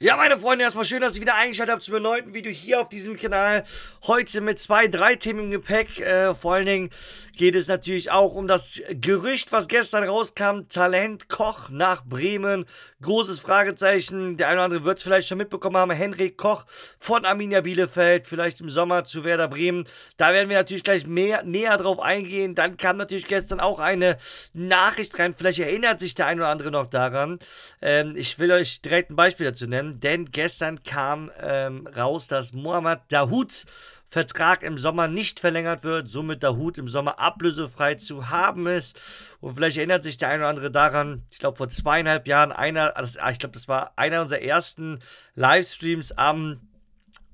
Ja, meine Freunde, erstmal schön, dass ihr wieder eingeschaltet habt zum erneuten Video hier auf diesem Kanal. Heute mit zwei, drei Themen im Gepäck. Äh, vor allen Dingen geht es natürlich auch um das Gerücht, was gestern rauskam. Talent Koch nach Bremen. Großes Fragezeichen. Der eine oder andere wird es vielleicht schon mitbekommen haben. Henrik Koch von Arminia Bielefeld, vielleicht im Sommer zu Werder Bremen. Da werden wir natürlich gleich mehr, näher drauf eingehen. Dann kam natürlich gestern auch eine Nachricht rein. Vielleicht erinnert sich der eine oder andere noch daran. Ähm, ich will euch direkt ein Beispiel dazu nennen. Ähm, denn gestern kam ähm, raus, dass Mohamed Dahoud Vertrag im Sommer nicht verlängert wird, somit Dahoud im Sommer ablösefrei zu haben ist. Und vielleicht erinnert sich der eine oder andere daran, ich glaube vor zweieinhalb Jahren, einer, also, ah, ich glaube das war einer unserer ersten Livestreams am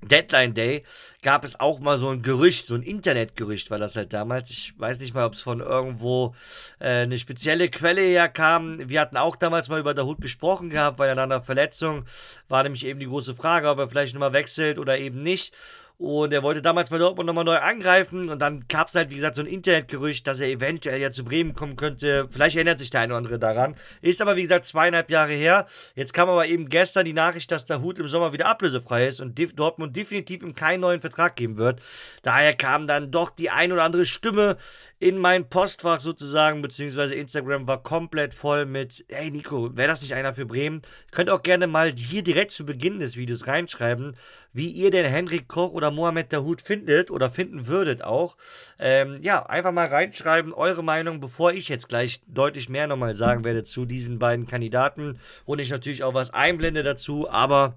Deadline Day gab es auch mal so ein Gerücht, so ein Internetgerücht war das halt damals. Ich weiß nicht mal, ob es von irgendwo äh, eine spezielle Quelle her kam. Wir hatten auch damals mal über Dahut besprochen gehabt, weil an einer Verletzung war nämlich eben die große Frage, ob er vielleicht nochmal wechselt oder eben nicht. Und er wollte damals bei Dortmund nochmal neu angreifen. Und dann gab es halt, wie gesagt, so ein Internetgerücht, dass er eventuell ja zu Bremen kommen könnte. Vielleicht erinnert sich der eine oder andere daran. Ist aber, wie gesagt, zweieinhalb Jahre her. Jetzt kam aber eben gestern die Nachricht, dass der Hut im Sommer wieder ablösefrei ist und Dortmund definitiv ihm keinen neuen Vertrag geben wird. Daher kam dann doch die ein oder andere Stimme in mein Postfach sozusagen, beziehungsweise Instagram war komplett voll mit, hey Nico, wäre das nicht einer für Bremen? Könnt auch gerne mal hier direkt zu Beginn des Videos reinschreiben, wie ihr denn Henrik Koch oder oder Mohamed Dahut findet oder finden würdet auch. Ähm, ja, einfach mal reinschreiben, eure Meinung, bevor ich jetzt gleich deutlich mehr nochmal sagen werde zu diesen beiden Kandidaten und ich natürlich auch was einblende dazu, aber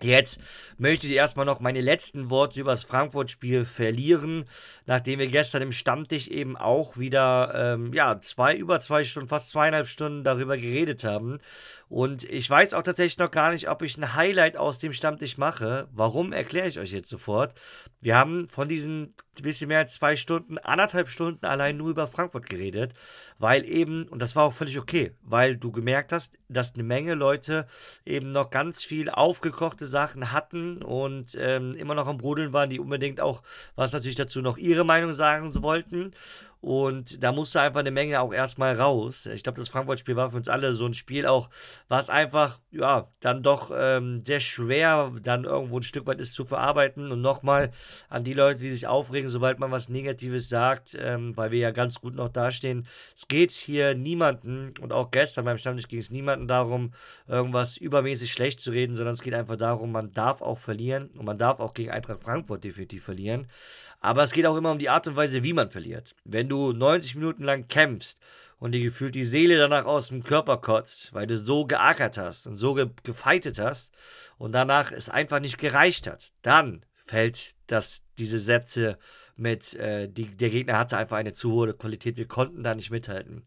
Jetzt möchte ich erstmal noch meine letzten Worte über das Frankfurt-Spiel verlieren, nachdem wir gestern im Stammtisch eben auch wieder ähm, ja zwei über zwei Stunden, fast zweieinhalb Stunden darüber geredet haben. Und ich weiß auch tatsächlich noch gar nicht, ob ich ein Highlight aus dem Stammtisch mache. Warum erkläre ich euch jetzt sofort? Wir haben von diesen ein bisschen mehr als zwei Stunden, anderthalb Stunden allein nur über Frankfurt geredet, weil eben, und das war auch völlig okay, weil du gemerkt hast, dass eine Menge Leute eben noch ganz viel aufgekochte Sachen hatten und ähm, immer noch am Brodeln waren, die unbedingt auch, was natürlich dazu noch ihre Meinung sagen wollten. Und da musste einfach eine Menge auch erstmal raus. Ich glaube, das Frankfurt-Spiel war für uns alle so ein Spiel auch, was einfach, ja, dann doch ähm, sehr schwer dann irgendwo ein Stück weit ist zu verarbeiten. Und nochmal an die Leute, die sich aufregen, sobald man was Negatives sagt, ähm, weil wir ja ganz gut noch dastehen. Es geht hier niemanden und auch gestern beim Stammtisch ging es niemanden darum, irgendwas übermäßig schlecht zu reden, sondern es geht einfach darum, man darf auch verlieren und man darf auch gegen Eintracht Frankfurt definitiv verlieren. Aber es geht auch immer um die Art und Weise, wie man verliert. Wenn du 90 Minuten lang kämpfst und dir gefühlt die Seele danach aus dem Körper kotzt, weil du so geackert hast und so ge gefeitet hast und danach es einfach nicht gereicht hat, dann fällt das diese Sätze mit, äh, die, der Gegner hatte einfach eine zu hohe Qualität, wir konnten da nicht mithalten.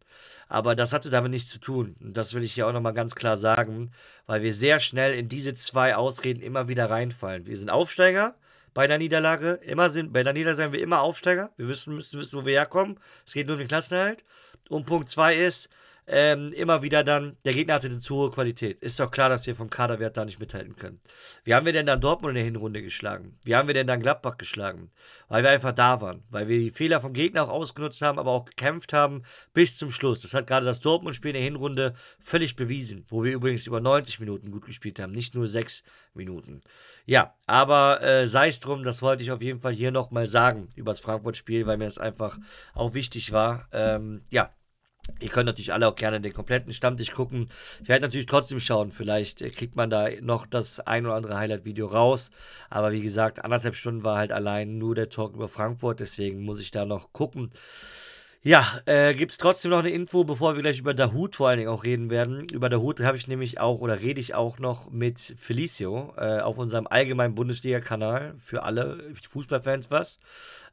Aber das hatte damit nichts zu tun. Und das will ich hier auch nochmal ganz klar sagen, weil wir sehr schnell in diese zwei Ausreden immer wieder reinfallen. Wir sind Aufsteiger bei der Niederlage. Immer sind, bei der Niederlage sind wir immer Aufsteiger. Wir wissen, müssen wissen, wo wir herkommen. Es geht nur um den Klassenerhalt. Und Punkt 2 ist, ähm, immer wieder dann, der Gegner hatte eine zu hohe Qualität. Ist doch klar, dass wir vom Kaderwert da nicht mithalten können. Wie haben wir denn dann Dortmund in der Hinrunde geschlagen? Wie haben wir denn dann Gladbach geschlagen? Weil wir einfach da waren, weil wir die Fehler vom Gegner auch ausgenutzt haben, aber auch gekämpft haben bis zum Schluss. Das hat gerade das Dortmund-Spiel in der Hinrunde völlig bewiesen, wo wir übrigens über 90 Minuten gut gespielt haben, nicht nur 6 Minuten. Ja, aber äh, sei es drum, das wollte ich auf jeden Fall hier nochmal sagen über das Frankfurt-Spiel, weil mir das einfach auch wichtig war. Ähm, ja, Ihr könnt natürlich alle auch gerne den kompletten Stammtisch gucken. Ich werde natürlich trotzdem schauen. Vielleicht äh, kriegt man da noch das ein oder andere Highlight-Video raus. Aber wie gesagt, anderthalb Stunden war halt allein nur der Talk über Frankfurt. Deswegen muss ich da noch gucken. Ja, äh, gibt es trotzdem noch eine Info, bevor wir gleich über Dahut vor allen Dingen auch reden werden. Über Dahut habe ich nämlich auch oder rede ich auch noch mit Felicio äh, auf unserem allgemeinen Bundesliga-Kanal für alle Fußballfans was.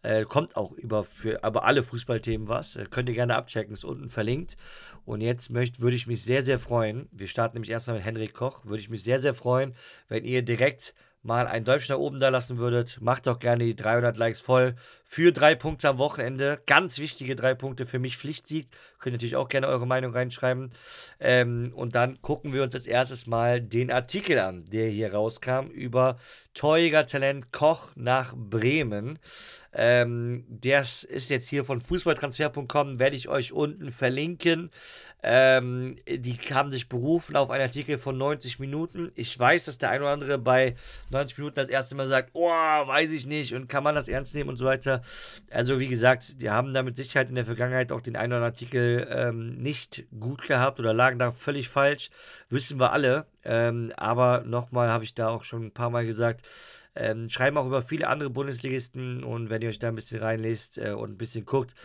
Äh, kommt auch über für aber alle Fußballthemen was. Äh, könnt ihr gerne abchecken, ist unten verlinkt. Und jetzt möcht, würde ich mich sehr, sehr freuen. Wir starten nämlich erstmal mit Henrik Koch. Würde ich mich sehr, sehr freuen, wenn ihr direkt mal ein Däumchen nach oben da lassen würdet. Macht doch gerne die 300 Likes voll für drei Punkte am Wochenende. Ganz wichtige drei Punkte für mich. Pflichtsieg. Könnt ihr natürlich auch gerne eure Meinung reinschreiben. Ähm, und dann gucken wir uns als erstes mal den Artikel an, der hier rauskam über Teuger Talent Koch nach Bremen. Ähm, das ist jetzt hier von fußballtransfer.com, werde ich euch unten verlinken. Ähm, die haben sich berufen auf einen Artikel von 90 Minuten. Ich weiß, dass der ein oder andere bei 90 Minuten das erste Mal sagt, oh, weiß ich nicht und kann man das ernst nehmen und so weiter. Also wie gesagt, die haben da mit Sicherheit in der Vergangenheit auch den einen oder anderen Artikel ähm, nicht gut gehabt oder lagen da völlig falsch. Wissen wir alle. Ähm, aber nochmal habe ich da auch schon ein paar Mal gesagt, ähm, schreiben auch über viele andere Bundesligisten und wenn ihr euch da ein bisschen reinlest äh, und ein bisschen guckt,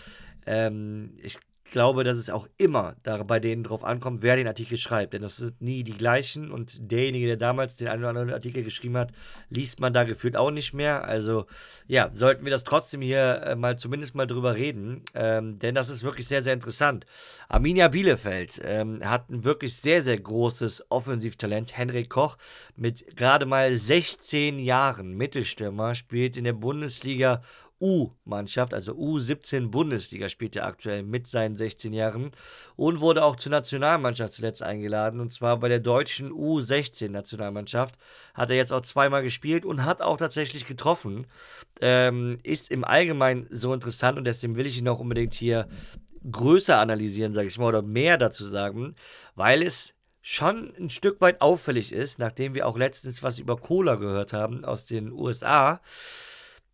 ähm, ich glaube, dass es auch immer da bei denen drauf ankommt, wer den Artikel schreibt. Denn das sind nie die gleichen und derjenige, der damals den einen oder anderen Artikel geschrieben hat, liest man da gefühlt auch nicht mehr. Also ja, sollten wir das trotzdem hier äh, mal zumindest mal drüber reden, ähm, denn das ist wirklich sehr, sehr interessant. Arminia Bielefeld ähm, hat ein wirklich sehr, sehr großes Offensivtalent. Henrik Koch mit gerade mal 16 Jahren Mittelstürmer spielt in der Bundesliga U-Mannschaft, also U17 Bundesliga spielt er aktuell mit seinen 16 Jahren und wurde auch zur Nationalmannschaft zuletzt eingeladen und zwar bei der deutschen U16 Nationalmannschaft hat er jetzt auch zweimal gespielt und hat auch tatsächlich getroffen. Ähm, ist im Allgemeinen so interessant und deswegen will ich ihn auch unbedingt hier größer analysieren, sage ich mal, oder mehr dazu sagen, weil es schon ein Stück weit auffällig ist, nachdem wir auch letztens was über Cola gehört haben aus den USA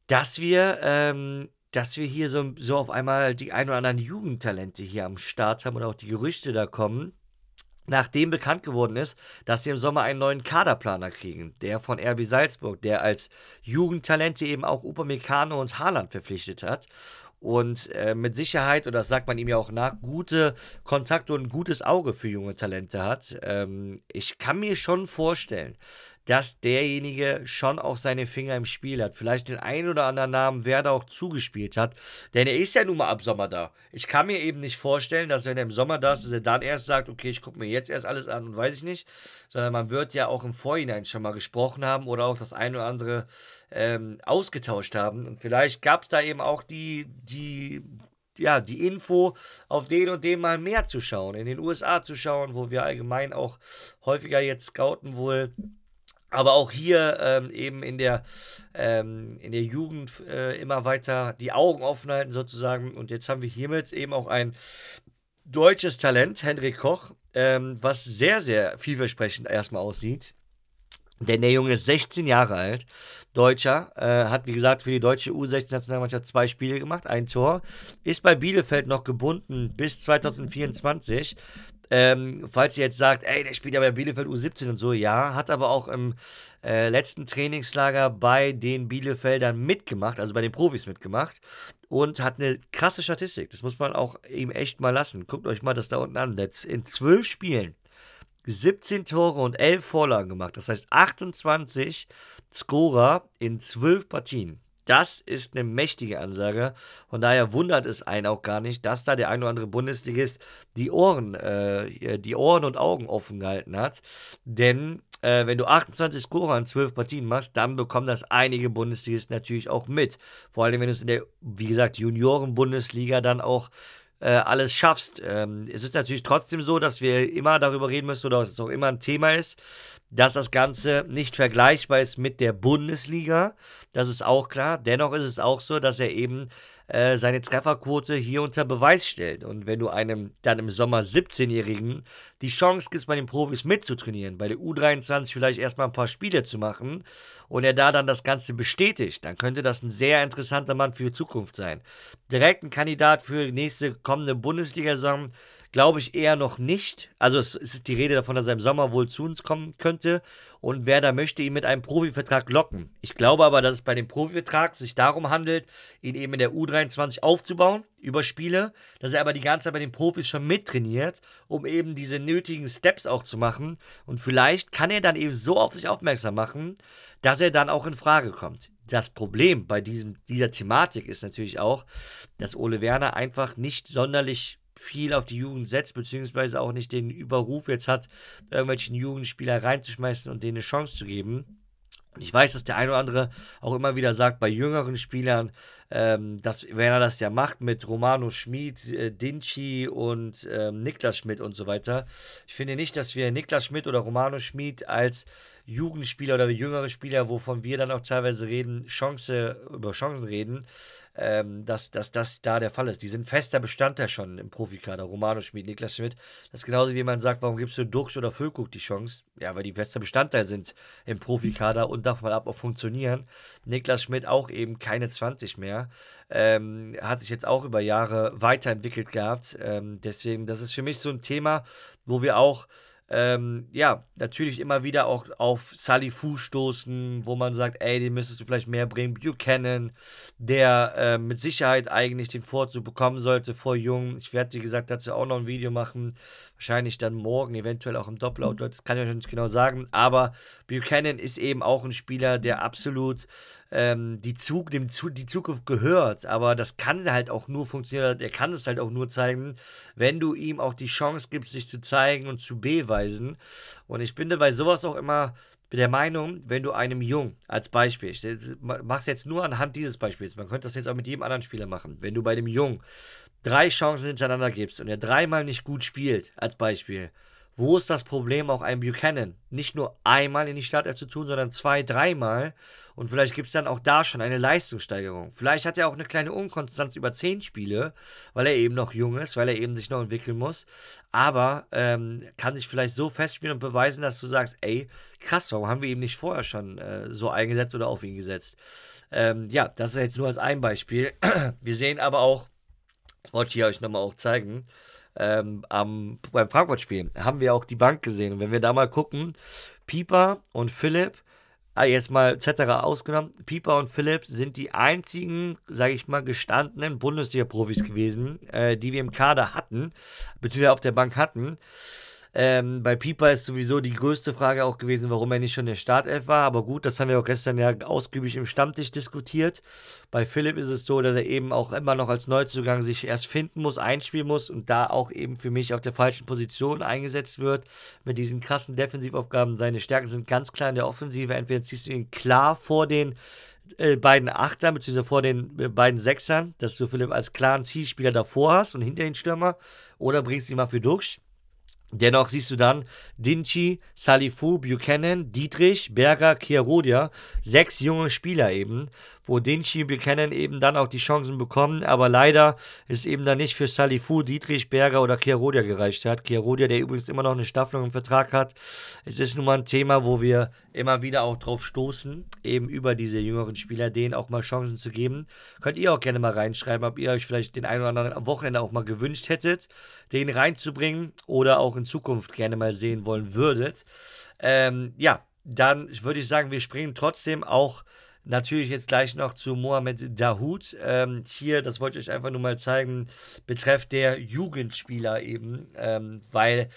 dass wir, ähm, dass wir hier so, so auf einmal die ein oder anderen Jugendtalente hier am Start haben und auch die Gerüchte da kommen. Nachdem bekannt geworden ist, dass sie im Sommer einen neuen Kaderplaner kriegen, der von RB Salzburg, der als Jugendtalente eben auch Upamecano und Haaland verpflichtet hat und äh, mit Sicherheit, und das sagt man ihm ja auch nach, gute Kontakte und ein gutes Auge für junge Talente hat. Ähm, ich kann mir schon vorstellen, dass derjenige schon auch seine Finger im Spiel hat. Vielleicht den einen oder anderen Namen wer da auch zugespielt hat. Denn er ist ja nun mal ab Sommer da. Ich kann mir eben nicht vorstellen, dass wenn er im Sommer da ist, dass er dann erst sagt, okay, ich gucke mir jetzt erst alles an und weiß ich nicht. Sondern man wird ja auch im Vorhinein schon mal gesprochen haben oder auch das eine oder andere ähm, ausgetauscht haben. Und vielleicht gab es da eben auch die, die ja, die Info, auf den und den mal mehr zu schauen, in den USA zu schauen, wo wir allgemein auch häufiger jetzt scouten wohl aber auch hier ähm, eben in der, ähm, in der Jugend äh, immer weiter die Augen offen halten sozusagen. Und jetzt haben wir hiermit eben auch ein deutsches Talent, Henrik Koch, ähm, was sehr, sehr vielversprechend erstmal aussieht. Denn der Junge ist 16 Jahre alt, Deutscher, äh, hat wie gesagt für die deutsche U16-Nationalmannschaft zwei Spiele gemacht, ein Tor, ist bei Bielefeld noch gebunden bis 2024. Ähm, falls ihr jetzt sagt, ey, der spielt ja bei Bielefeld U17 und so, ja, hat aber auch im äh, letzten Trainingslager bei den Bielefeldern mitgemacht, also bei den Profis mitgemacht und hat eine krasse Statistik. Das muss man auch ihm echt mal lassen. Guckt euch mal das da unten an. In zwölf Spielen 17 Tore und 11 Vorlagen gemacht. Das heißt 28 Scorer in 12 Partien. Das ist eine mächtige Ansage. Von daher wundert es einen auch gar nicht, dass da der ein oder andere Bundesligist die Ohren, äh, die Ohren und Augen offen gehalten hat. Denn äh, wenn du 28 Scorer in 12 Partien machst, dann bekommen das einige Bundesligisten natürlich auch mit. Vor allem, wenn du es in der, wie gesagt, Junioren-Bundesliga dann auch äh, alles schaffst. Ähm, es ist natürlich trotzdem so, dass wir immer darüber reden müssen oder dass es auch immer ein Thema ist, dass das Ganze nicht vergleichbar ist mit der Bundesliga. Das ist auch klar. Dennoch ist es auch so, dass er eben äh, seine Trefferquote hier unter Beweis stellt. Und wenn du einem dann im Sommer 17-Jährigen die Chance gibst, bei den Profis mitzutrainieren, bei der U23 vielleicht erstmal ein paar Spiele zu machen und er da dann das Ganze bestätigt, dann könnte das ein sehr interessanter Mann für die Zukunft sein. Direkt ein Kandidat für die nächste kommende Bundesliga-Saison Glaube ich eher noch nicht. Also es ist die Rede davon, dass er im Sommer wohl zu uns kommen könnte und wer da möchte, ihn mit einem Profivertrag locken. Ich glaube aber, dass es bei dem Profivertrag sich darum handelt, ihn eben in der U23 aufzubauen über Spiele, dass er aber die ganze Zeit bei den Profis schon mittrainiert, um eben diese nötigen Steps auch zu machen und vielleicht kann er dann eben so auf sich aufmerksam machen, dass er dann auch in Frage kommt. Das Problem bei diesem, dieser Thematik ist natürlich auch, dass Ole Werner einfach nicht sonderlich viel auf die Jugend setzt, beziehungsweise auch nicht den Überruf jetzt hat, irgendwelchen Jugendspieler reinzuschmeißen und denen eine Chance zu geben. Und ich weiß, dass der ein oder andere auch immer wieder sagt, bei jüngeren Spielern, ähm, dass wenn er das ja macht mit Romano Schmid, äh, Dinci und ähm, Niklas Schmidt und so weiter. Ich finde nicht, dass wir Niklas Schmidt oder Romano Schmid als Jugendspieler oder jüngere Spieler, wovon wir dann auch teilweise reden, Chance über Chancen reden, ähm, dass, dass das da der Fall ist. Die sind fester Bestandteil schon im Profikader. Romano Schmidt, Niklas Schmidt. Das ist genauso wie man sagt, warum gibst du Dux oder Füllkrug die Chance? Ja, weil die fester Bestandteil sind im Profikader und darf mal ab auch funktionieren. Niklas Schmidt auch eben keine 20 mehr. Ähm, hat sich jetzt auch über Jahre weiterentwickelt gehabt. Ähm, deswegen, das ist für mich so ein Thema, wo wir auch ähm, ja, natürlich immer wieder auch auf Sully Fu stoßen, wo man sagt, ey, den müsstest du vielleicht mehr bringen. Buchanan, der äh, mit Sicherheit eigentlich den Vorzug bekommen sollte vor Jung. Ich werde, wie gesagt, dazu auch noch ein Video machen wahrscheinlich dann morgen, eventuell auch im Doppel-Outlet, mhm. das kann ich euch nicht genau sagen, aber Buchanan ist eben auch ein Spieler, der mhm. absolut ähm, die, Zug, dem Zug, die Zukunft gehört, aber das kann halt auch nur funktionieren, er kann es halt auch nur zeigen, wenn du ihm auch die Chance gibst, sich zu zeigen und zu beweisen und ich bin dabei sowas auch immer der Meinung, wenn du einem Jungen als Beispiel, ich mach's jetzt nur anhand dieses Beispiels, man könnte das jetzt auch mit jedem anderen Spieler machen, wenn du bei dem Jungen drei Chancen hintereinander gibst und er dreimal nicht gut spielt, als Beispiel, wo ist das Problem, auch einem Buchanan nicht nur einmal in die Startelf zu tun, sondern zwei, dreimal? Und vielleicht gibt es dann auch da schon eine Leistungssteigerung. Vielleicht hat er auch eine kleine Unkonstanz über zehn Spiele, weil er eben noch jung ist, weil er eben sich noch entwickeln muss. Aber ähm, kann sich vielleicht so festspielen und beweisen, dass du sagst, ey, krass, warum haben wir ihn nicht vorher schon äh, so eingesetzt oder auf ihn gesetzt? Ähm, ja, das ist jetzt nur als ein Beispiel. wir sehen aber auch, das wollte ich euch nochmal auch zeigen. Ähm, am, beim Frankfurt-Spiel haben wir auch die Bank gesehen. Und wenn wir da mal gucken, Pieper und Philipp, ah, jetzt mal etc. ausgenommen, Pieper und Philipp sind die einzigen, sage ich mal, gestandenen Bundesliga-Profis gewesen, äh, die wir im Kader hatten, beziehungsweise auf der Bank hatten. Ähm, bei Pieper ist sowieso die größte Frage auch gewesen, warum er nicht schon der Startelf war. Aber gut, das haben wir auch gestern ja ausgiebig im Stammtisch diskutiert. Bei Philipp ist es so, dass er eben auch immer noch als Neuzugang sich erst finden muss, einspielen muss und da auch eben für mich auf der falschen Position eingesetzt wird. Mit diesen krassen Defensivaufgaben, seine Stärken sind ganz klar in der Offensive. Entweder ziehst du ihn klar vor den äh, beiden Achtern, beziehungsweise vor den äh, beiden Sechsern, dass du Philipp als klaren Zielspieler davor hast und hinter den Stürmer, oder bringst ihn mal für durch. Dennoch siehst du dann Dinci, Salifu, Buchanan, Dietrich, Berger, Kierodia, sechs junge Spieler eben, wo Dinci, Buchanan eben dann auch die Chancen bekommen, aber leider ist eben dann nicht für Salifu, Dietrich, Berger oder Kierodia gereicht hat. Kiarodia, der übrigens immer noch eine Staffelung im Vertrag hat. Es ist nun mal ein Thema, wo wir immer wieder auch drauf stoßen, eben über diese jüngeren Spieler, denen auch mal Chancen zu geben. Könnt ihr auch gerne mal reinschreiben, ob ihr euch vielleicht den einen oder anderen am Wochenende auch mal gewünscht hättet, den reinzubringen oder auch in Zukunft gerne mal sehen wollen würdet. Ähm, ja, dann würde ich sagen, wir springen trotzdem auch natürlich jetzt gleich noch zu Mohamed Dahoud. Ähm, hier, das wollte ich euch einfach nur mal zeigen, betrefft der Jugendspieler eben, ähm, weil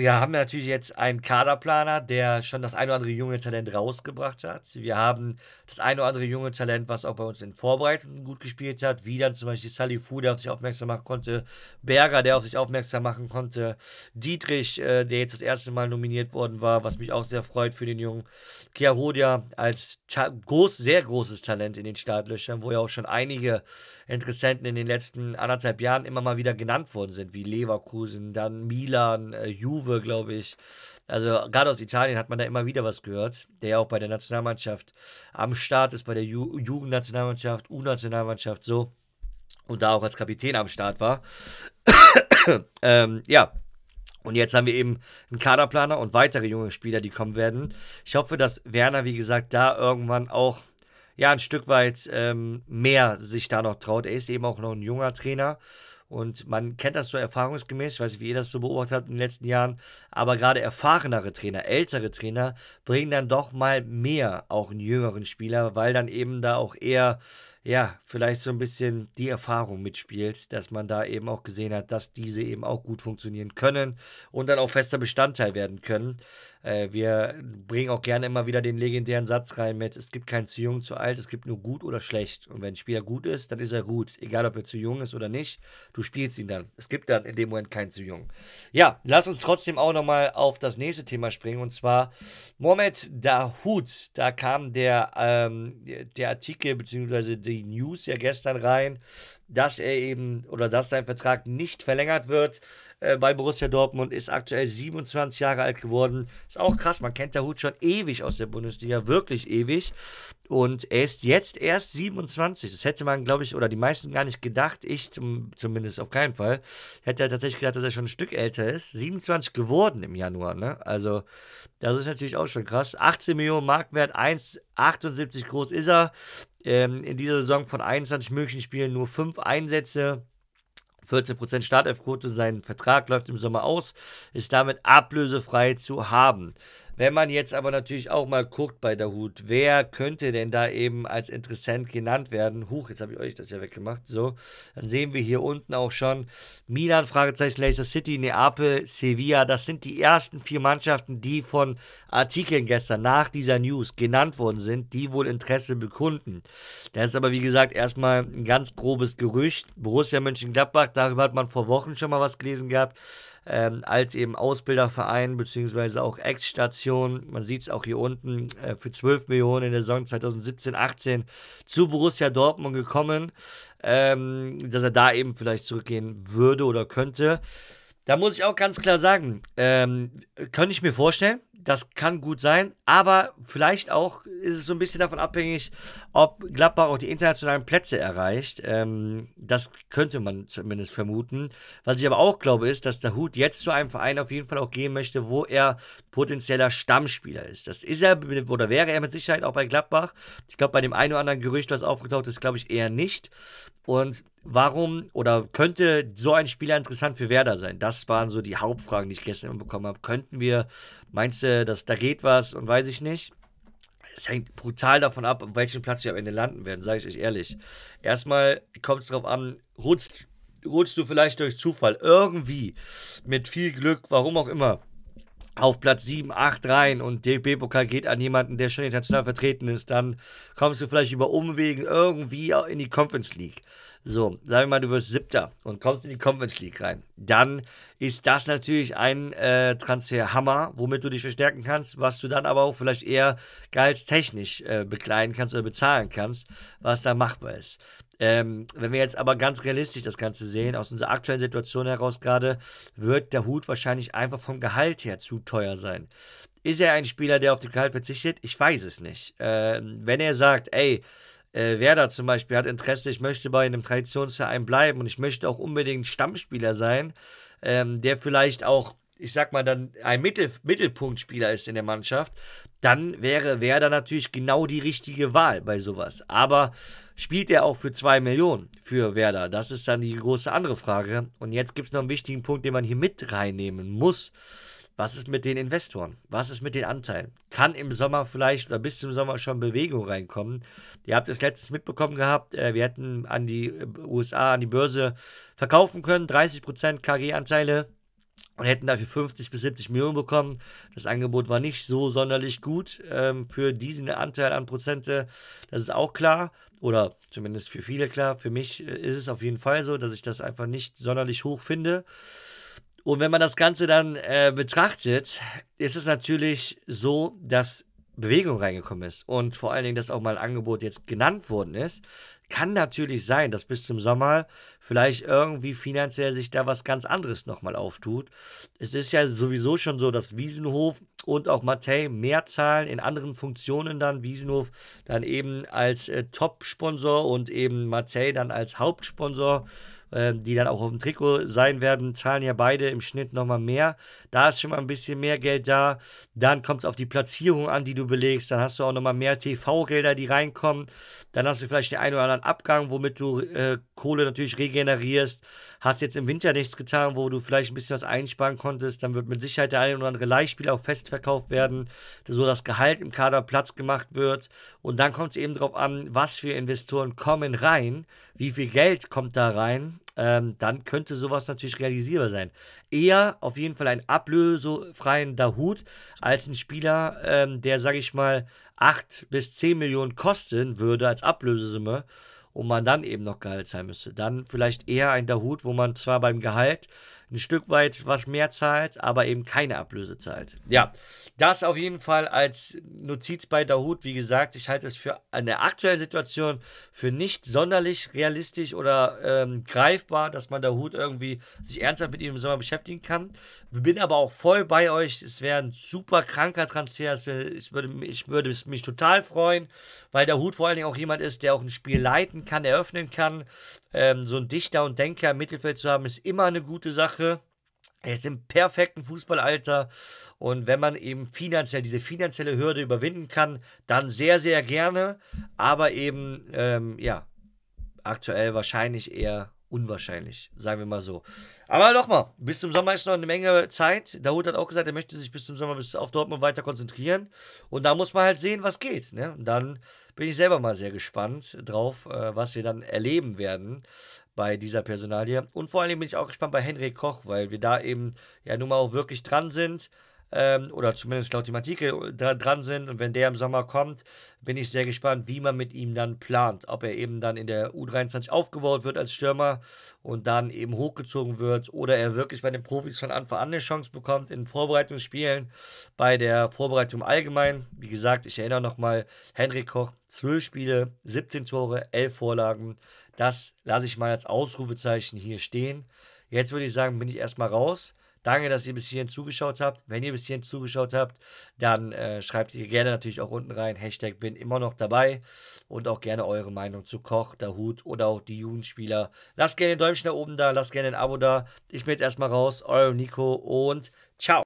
wir haben natürlich jetzt einen Kaderplaner, der schon das ein oder andere junge Talent rausgebracht hat. Wir haben das ein oder andere junge Talent, was auch bei uns in Vorbereitungen gut gespielt hat, wie dann zum Beispiel Sally Fu, der auf sich aufmerksam machen konnte, Berger, der auf sich aufmerksam machen konnte, Dietrich, äh, der jetzt das erste Mal nominiert worden war, was mich auch sehr freut für den Jungen, Chiarodia als groß, sehr großes Talent in den Startlöchern, wo ja auch schon einige Interessenten in den letzten anderthalb Jahren immer mal wieder genannt worden sind, wie Leverkusen, dann Milan, äh, Juve, Juve, glaube ich. Also gerade aus Italien hat man da immer wieder was gehört, der ja auch bei der Nationalmannschaft am Start ist, bei der Ju Jugendnationalmannschaft, U-Nationalmannschaft so und da auch als Kapitän am Start war. ähm, ja, und jetzt haben wir eben einen Kaderplaner und weitere junge Spieler, die kommen werden. Ich hoffe, dass Werner, wie gesagt, da irgendwann auch ja ein Stück weit ähm, mehr sich da noch traut. Er ist eben auch noch ein junger Trainer. Und man kennt das so erfahrungsgemäß, ich weiß nicht, wie ihr das so beobachtet habt in den letzten Jahren, aber gerade erfahrenere Trainer, ältere Trainer bringen dann doch mal mehr auch einen jüngeren Spieler, weil dann eben da auch eher, ja, vielleicht so ein bisschen die Erfahrung mitspielt, dass man da eben auch gesehen hat, dass diese eben auch gut funktionieren können und dann auch fester Bestandteil werden können. Äh, wir bringen auch gerne immer wieder den legendären Satz rein mit, es gibt kein zu jung, zu alt, es gibt nur gut oder schlecht. Und wenn ein Spieler gut ist, dann ist er gut. Egal, ob er zu jung ist oder nicht, du spielst ihn dann. Es gibt dann in dem Moment kein zu jung. Ja, lass uns trotzdem auch nochmal auf das nächste Thema springen und zwar Mohamed Dahoud. Da kam der, ähm, der Artikel bzw. die News ja gestern rein, dass er eben oder dass sein Vertrag nicht verlängert wird äh, bei Borussia Dortmund, ist aktuell 27 Jahre alt geworden. Ist auch krass, man kennt der Hut schon ewig aus der Bundesliga, wirklich ewig. Und er ist jetzt erst 27. Das hätte man, glaube ich, oder die meisten gar nicht gedacht. Ich zum, zumindest auf keinen Fall. Hätte er tatsächlich gedacht, dass er schon ein Stück älter ist. 27 geworden im Januar, ne? Also, das ist natürlich auch schon krass. 18 Millionen Mark 1,78 groß ist er. Ähm, in dieser Saison von 21 möglichen Spielen nur 5 Einsätze. 14% Startelfquote, sein Vertrag läuft im Sommer aus, ist damit ablösefrei zu haben. Wenn man jetzt aber natürlich auch mal guckt bei der Hut, wer könnte denn da eben als Interessent genannt werden? Huch, jetzt habe ich euch das ja weggemacht. So, dann sehen wir hier unten auch schon Milan, Fragezeichen, Leicester City, Neapel, Sevilla. Das sind die ersten vier Mannschaften, die von Artikeln gestern nach dieser News genannt worden sind, die wohl Interesse bekunden. Das ist aber, wie gesagt, erstmal ein ganz grobes Gerücht. Borussia Mönchengladbach, darüber hat man vor Wochen schon mal was gelesen gehabt ähm, als eben Ausbilderverein beziehungsweise auch Ex-Station. Man sieht es auch hier unten äh, für 12 Millionen in der Saison 2017-18 zu Borussia Dortmund gekommen, ähm, dass er da eben vielleicht zurückgehen würde oder könnte. Da muss ich auch ganz klar sagen, ähm, könnte ich mir vorstellen, das kann gut sein, aber vielleicht auch ist es so ein bisschen davon abhängig, ob Gladbach auch die internationalen Plätze erreicht. Ähm, das könnte man zumindest vermuten. Was ich aber auch glaube, ist, dass der Hut jetzt zu einem Verein auf jeden Fall auch gehen möchte, wo er potenzieller Stammspieler ist. Das ist er oder wäre er mit Sicherheit auch bei Gladbach. Ich glaube, bei dem einen oder anderen Gerücht, was aufgetaucht ist, glaube ich eher nicht. Und warum oder könnte so ein Spieler interessant für Werder sein? Das waren so die Hauptfragen, die ich gestern bekommen habe. Könnten wir meinst du, dass da geht was und weiß ich nicht? Es hängt brutal davon ab, auf welchem Platz wir am Ende landen werden, sage ich euch ehrlich. Erstmal kommt es darauf an, rutzt, holst du vielleicht durch Zufall irgendwie mit viel Glück, warum auch immer, auf Platz 7, 8 rein und DFB-Pokal geht an jemanden, der schon international vertreten ist, dann kommst du vielleicht über Umwegen irgendwie in die Conference League. So, sag ich mal, du wirst Siebter und kommst in die Conference League rein. Dann ist das natürlich ein äh, Transferhammer, womit du dich verstärken kannst, was du dann aber auch vielleicht eher gehaltstechnisch äh, bekleiden kannst oder bezahlen kannst, was da machbar ist. Ähm, wenn wir jetzt aber ganz realistisch das Ganze sehen, aus unserer aktuellen Situation heraus gerade, wird der Hut wahrscheinlich einfach vom Gehalt her zu teuer sein. Ist er ein Spieler, der auf den Gehalt verzichtet? Ich weiß es nicht. Ähm, wenn er sagt, ey, äh, Werder zum Beispiel hat Interesse, ich möchte bei einem Traditionsverein bleiben und ich möchte auch unbedingt Stammspieler sein, ähm, der vielleicht auch, ich sag mal, dann ein Mittel Mittelpunktspieler ist in der Mannschaft, dann wäre Werder natürlich genau die richtige Wahl bei sowas. Aber spielt er auch für 2 Millionen für Werder? Das ist dann die große andere Frage. Und jetzt gibt es noch einen wichtigen Punkt, den man hier mit reinnehmen muss. Was ist mit den Investoren? Was ist mit den Anteilen? Kann im Sommer vielleicht oder bis zum Sommer schon Bewegung reinkommen? Ihr habt es letztens mitbekommen gehabt, äh, wir hätten an die äh, USA, an die Börse verkaufen können, 30% KG-Anteile und hätten dafür 50 bis 70 Millionen bekommen. Das Angebot war nicht so sonderlich gut ähm, für diesen Anteil an Prozente. Das ist auch klar oder zumindest für viele klar. Für mich äh, ist es auf jeden Fall so, dass ich das einfach nicht sonderlich hoch finde. Und wenn man das Ganze dann äh, betrachtet, ist es natürlich so, dass Bewegung reingekommen ist und vor allen Dingen, dass auch mal ein Angebot jetzt genannt worden ist, kann natürlich sein, dass bis zum Sommer vielleicht irgendwie finanziell sich da was ganz anderes nochmal auftut. Es ist ja sowieso schon so, dass Wiesenhof und auch Mattel mehr zahlen in anderen Funktionen dann. Wiesenhof dann eben als äh, Top-Sponsor und eben Mattel dann als Hauptsponsor ähm, die dann auch auf dem Trikot sein werden, zahlen ja beide im Schnitt nochmal mehr. Da ist schon mal ein bisschen mehr Geld da. Dann kommt es auf die Platzierung an, die du belegst. Dann hast du auch nochmal mehr TV-Gelder, die reinkommen. Dann hast du vielleicht den einen oder anderen Abgang, womit du äh, Kohle natürlich regelmäßig generierst, hast jetzt im Winter nichts getan, wo du vielleicht ein bisschen was einsparen konntest, dann wird mit Sicherheit der eine oder andere Leihspieler auch festverkauft werden, so dass Gehalt im Kader Platz gemacht wird. Und dann kommt es eben darauf an, was für Investoren kommen rein, wie viel Geld kommt da rein ähm, dann könnte sowas natürlich realisierbar sein. Eher auf jeden Fall einen ablösefreien Dahut als ein Spieler, ähm, der, sage ich mal, 8 bis 10 Millionen kosten würde als Ablösesumme und man dann eben noch Gehalt sein müsste. Dann vielleicht eher ein Dahut, wo man zwar beim Gehalt ein Stück weit was mehr zahlt, aber eben keine Ablöse zahlt. Ja, das auf jeden Fall als Notiz bei Dahut. Wie gesagt, ich halte es für eine aktuelle Situation für nicht sonderlich realistisch oder ähm, greifbar, dass man Dahut irgendwie sich ernsthaft mit ihm im Sommer beschäftigen kann. Bin aber auch voll bei euch. Es wäre ein super kranker Transfer. Es wär, ich, würde, ich würde mich total freuen, weil Dahut vor allen Dingen auch jemand ist, der auch ein Spiel leiten kann, eröffnen kann. Ähm, so ein Dichter und Denker im Mittelfeld zu haben, ist immer eine gute Sache. Stärke. Er ist im perfekten Fußballalter und wenn man eben finanziell diese finanzielle Hürde überwinden kann, dann sehr, sehr gerne, aber eben, ähm, ja, aktuell wahrscheinlich eher unwahrscheinlich, sagen wir mal so. Aber nochmal, bis zum Sommer ist noch eine Menge Zeit. Hut hat auch gesagt, er möchte sich bis zum Sommer auf Dortmund weiter konzentrieren. Und da muss man halt sehen, was geht. Ne? Und dann bin ich selber mal sehr gespannt drauf, äh, was wir dann erleben werden bei dieser Personalie. Und vor allem bin ich auch gespannt bei Henrik Koch, weil wir da eben ja nun mal auch wirklich dran sind. Ähm, oder zumindest laut dem Artikel da dran sind. Und wenn der im Sommer kommt, bin ich sehr gespannt, wie man mit ihm dann plant. Ob er eben dann in der U23 aufgebaut wird als Stürmer und dann eben hochgezogen wird oder er wirklich bei den Profis von Anfang an eine Chance bekommt in Vorbereitungsspielen, bei der Vorbereitung allgemein. Wie gesagt, ich erinnere nochmal, Henrik Koch, 12 Spiele, 17 Tore, 11 Vorlagen, das lasse ich mal als Ausrufezeichen hier stehen. Jetzt würde ich sagen, bin ich erstmal raus. Danke, dass ihr bis hierhin zugeschaut habt. Wenn ihr bis hierhin zugeschaut habt, dann äh, schreibt ihr gerne natürlich auch unten rein. Hashtag bin immer noch dabei und auch gerne eure Meinung zu Koch, der Hut oder auch die Jugendspieler. Lasst gerne ein Däumchen da oben da, lasst gerne ein Abo da. Ich bin jetzt erstmal raus, euer Nico und ciao.